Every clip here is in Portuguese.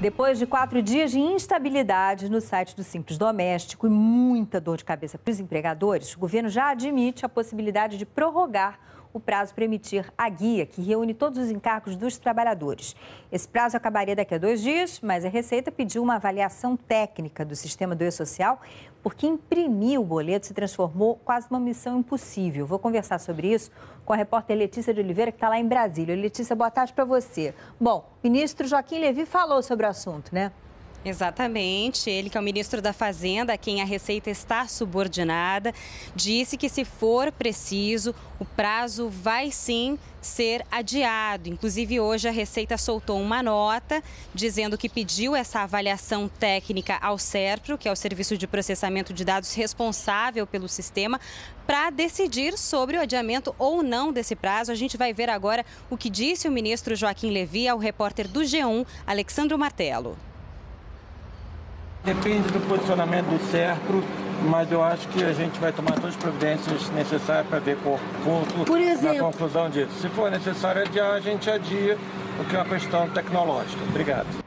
Depois de quatro dias de instabilidade no site do Simples Doméstico e muita dor de cabeça para os empregadores, o governo já admite a possibilidade de prorrogar o prazo para emitir a guia, que reúne todos os encargos dos trabalhadores. Esse prazo acabaria daqui a dois dias, mas a Receita pediu uma avaliação técnica do sistema do E-Social, porque imprimir o boleto se transformou quase uma missão impossível. Vou conversar sobre isso com a repórter Letícia de Oliveira, que está lá em Brasília. Letícia, boa tarde para você. Bom, o ministro Joaquim Levi falou sobre o assunto, né? Exatamente. Ele, que é o ministro da Fazenda, a quem a Receita está subordinada, disse que, se for preciso, o prazo vai sim ser adiado. Inclusive, hoje a Receita soltou uma nota dizendo que pediu essa avaliação técnica ao SERPRO, que é o Serviço de Processamento de Dados responsável pelo sistema, para decidir sobre o adiamento ou não desse prazo. A gente vai ver agora o que disse o ministro Joaquim Levi ao repórter do G1, Alexandre Martelo. Depende do posicionamento do CERPRO, mas eu acho que a gente vai tomar todas as providências necessárias para ver com Por exemplo, na conclusão disso. Se for necessário adiar, a gente adia, porque é uma questão tecnológica. Obrigado.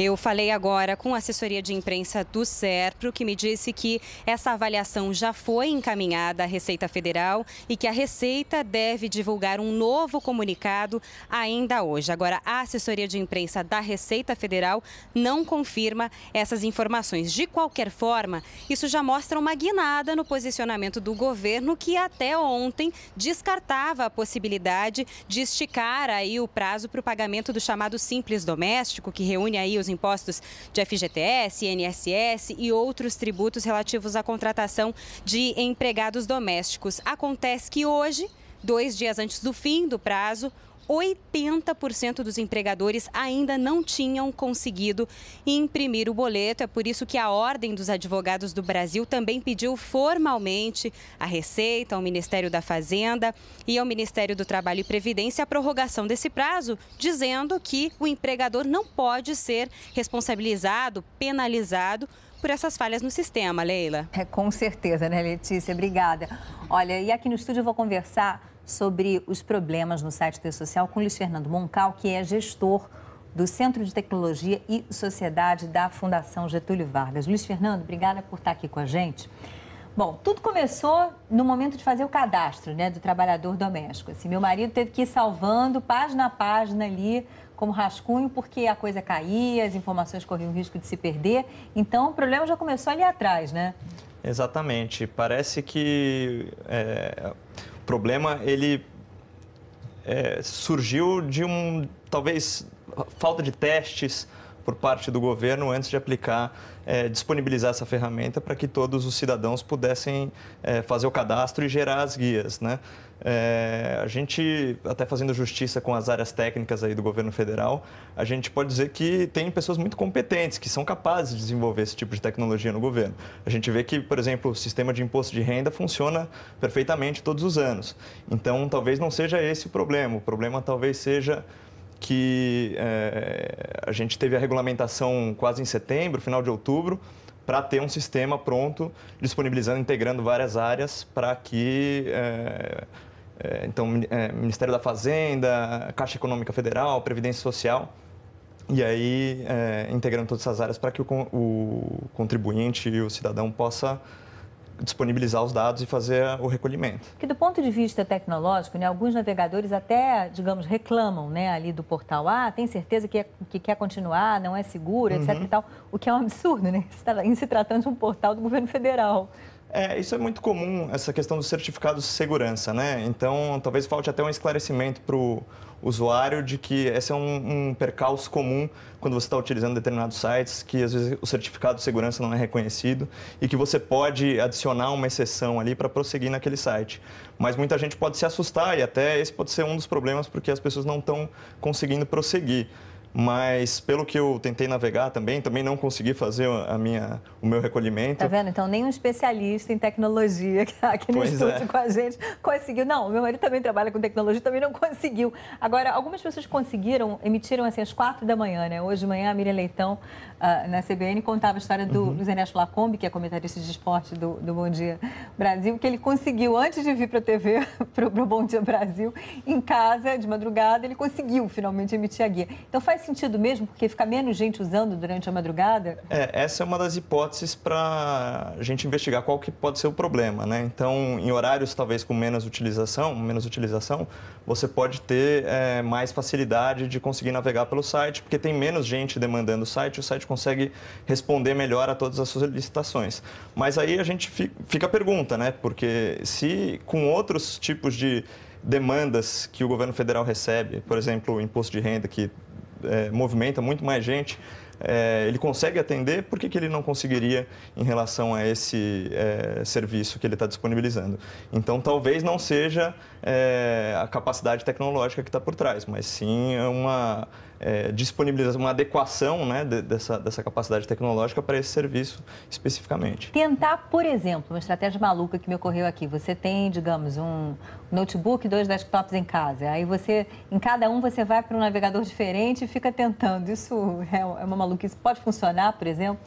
Eu falei agora com a assessoria de imprensa do SERPRO, que me disse que essa avaliação já foi encaminhada à Receita Federal e que a Receita deve divulgar um novo comunicado ainda hoje. Agora, a assessoria de imprensa da Receita Federal não confirma essas informações. De qualquer forma, isso já mostra uma guinada no posicionamento do governo, que até ontem descartava a possibilidade de esticar aí o prazo para o pagamento do chamado Simples Doméstico, que reúne aí os os impostos de FGTS, INSS e outros tributos relativos à contratação de empregados domésticos. Acontece que hoje, dois dias antes do fim do prazo, 80% dos empregadores ainda não tinham conseguido imprimir o boleto. É por isso que a Ordem dos Advogados do Brasil também pediu formalmente à Receita, ao Ministério da Fazenda e ao Ministério do Trabalho e Previdência a prorrogação desse prazo, dizendo que o empregador não pode ser responsabilizado, penalizado por essas falhas no sistema, Leila. É, com certeza, né, Letícia? Obrigada. Olha, e aqui no estúdio eu vou conversar sobre os problemas no site do Social com Luiz Fernando Moncal, que é gestor do Centro de Tecnologia e Sociedade da Fundação Getúlio Vargas. Luiz Fernando, obrigada por estar aqui com a gente. Bom, tudo começou no momento de fazer o cadastro né, do trabalhador doméstico. Assim, meu marido teve que ir salvando página a página ali, como rascunho, porque a coisa caía, as informações corriam o risco de se perder. Então, o problema já começou ali atrás, né? Exatamente. Parece que é, problema ele é, surgiu de um talvez falta de testes, por parte do governo antes de aplicar, é, disponibilizar essa ferramenta para que todos os cidadãos pudessem é, fazer o cadastro e gerar as guias, né? É, a gente, até fazendo justiça com as áreas técnicas aí do governo federal, a gente pode dizer que tem pessoas muito competentes que são capazes de desenvolver esse tipo de tecnologia no governo. A gente vê que, por exemplo, o sistema de imposto de renda funciona perfeitamente todos os anos. Então, talvez não seja esse o problema. O problema talvez seja que é, a gente teve a regulamentação quase em setembro, final de outubro, para ter um sistema pronto, disponibilizando, integrando várias áreas para que é, então Ministério da Fazenda, Caixa Econômica Federal, Previdência Social e aí integrando todas essas áreas para que o, o contribuinte e o cidadão possa disponibilizar os dados e fazer o recolhimento. Que do ponto de vista tecnológico, né, alguns navegadores até, digamos, reclamam, né, ali do portal, ah, tem certeza que, é, que quer continuar, não é seguro, uhum. etc e tal, o que é um absurdo, né, tá em se tratando de um portal do governo federal. É, isso é muito comum, essa questão dos certificados de segurança, né? Então, talvez falte até um esclarecimento para o usuário de que esse é um, um percalço comum quando você está utilizando determinados sites, que às vezes o certificado de segurança não é reconhecido e que você pode adicionar uma exceção ali para prosseguir naquele site. Mas muita gente pode se assustar e até esse pode ser um dos problemas porque as pessoas não estão conseguindo prosseguir mas pelo que eu tentei navegar também, também não consegui fazer a minha, o meu recolhimento. Tá vendo? Então, nenhum especialista em tecnologia que tá aqui no pois estúdio é. com a gente conseguiu. Não, meu marido também trabalha com tecnologia, também não conseguiu. Agora, algumas pessoas conseguiram, emitiram assim às quatro da manhã, né? Hoje de manhã a Miriam Leitão uh, na CBN, contava a história do uhum. Luiz Ernesto Lacombe, que é comentarista de esporte do, do Bom Dia Brasil, que ele conseguiu, antes de vir para a TV, para o Bom Dia Brasil, em casa, de madrugada, ele conseguiu finalmente emitir a guia. Então faz sentido mesmo, porque fica menos gente usando durante a madrugada? É, essa é uma das hipóteses para a gente investigar qual que pode ser o problema, né? Então, em horários talvez com menos utilização, menos utilização, você pode ter é, mais facilidade de conseguir navegar pelo site, porque tem menos gente demandando o site, o site consegue responder melhor a todas as solicitações. Mas aí a gente fica a pergunta, né? Porque se com outros tipos de demandas que o governo federal recebe, por exemplo, o imposto de renda que é, movimenta muito mais gente, é, ele consegue atender, por que, que ele não conseguiria em relação a esse é, serviço que ele está disponibilizando? Então, talvez não seja é, a capacidade tecnológica que está por trás, mas sim uma é, disponibilização, uma adequação né, de, dessa, dessa capacidade tecnológica para esse serviço especificamente. Tentar, por exemplo, uma estratégia maluca que me ocorreu aqui. Você tem, digamos, um notebook, dois desktops em casa. Aí você, em cada um, você vai para um navegador diferente e fica tentando. Isso é, é uma maluquice. Pode funcionar, por exemplo?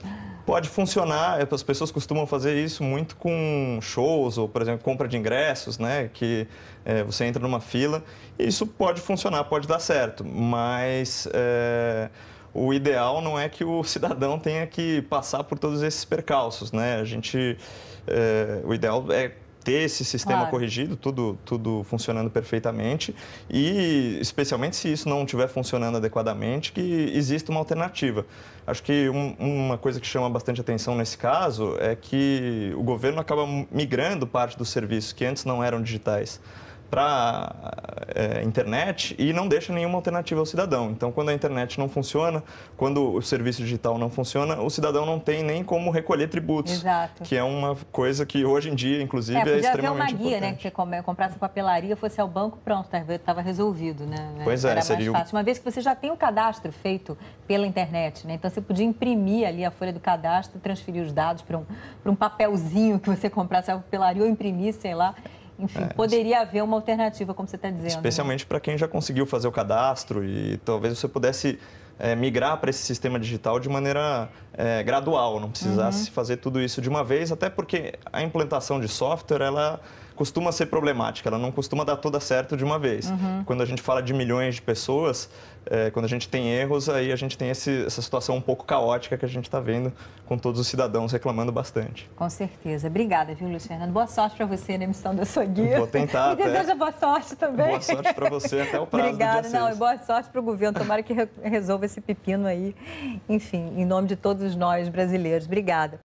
Pode funcionar, as pessoas costumam fazer isso muito com shows ou, por exemplo, compra de ingressos, né? Que é, você entra numa fila. Isso pode funcionar, pode dar certo, mas é, o ideal não é que o cidadão tenha que passar por todos esses percalços, né? A gente, é, o ideal é ter esse sistema claro. corrigido, tudo, tudo funcionando perfeitamente e, especialmente se isso não estiver funcionando adequadamente, que exista uma alternativa. Acho que um, uma coisa que chama bastante atenção nesse caso é que o governo acaba migrando parte dos serviços que antes não eram digitais para é, internet e não deixa nenhuma alternativa ao cidadão. Então, quando a internet não funciona, quando o serviço digital não funciona, o cidadão não tem nem como recolher tributos, Exato. que é uma coisa que hoje em dia, inclusive, é, é extremamente importante. uma guia, importante. né? Que você comprasse a papelaria, fosse ao banco, pronto, tá estava resolvido, né? Pois é, seria... mais fácil. Uma vez que você já tem o cadastro feito pela internet, né? Então, você podia imprimir ali a folha do cadastro, transferir os dados para um, um papelzinho que você comprasse a papelaria ou imprimir, sei lá, enfim, é, poderia haver uma alternativa, como você está dizendo. Né? Especialmente né? para quem já conseguiu fazer o cadastro e talvez você pudesse é, migrar para esse sistema digital de maneira é, gradual, não precisasse uhum. fazer tudo isso de uma vez, até porque a implantação de software, ela costuma ser problemática, ela não costuma dar toda certo de uma vez. Uhum. Quando a gente fala de milhões de pessoas, é, quando a gente tem erros, aí a gente tem esse, essa situação um pouco caótica que a gente está vendo com todos os cidadãos reclamando bastante. Com certeza. Obrigada, viu, Luiz Fernando? Boa sorte para você na emissão da sua guia. Vou tentar. Me deseja boa sorte também. Boa sorte para você, até o prazo Obrigada, não, e boa sorte para o governo. Tomara que resolva esse pepino aí. Enfim, em nome de todos todos nós brasileiros. Obrigada.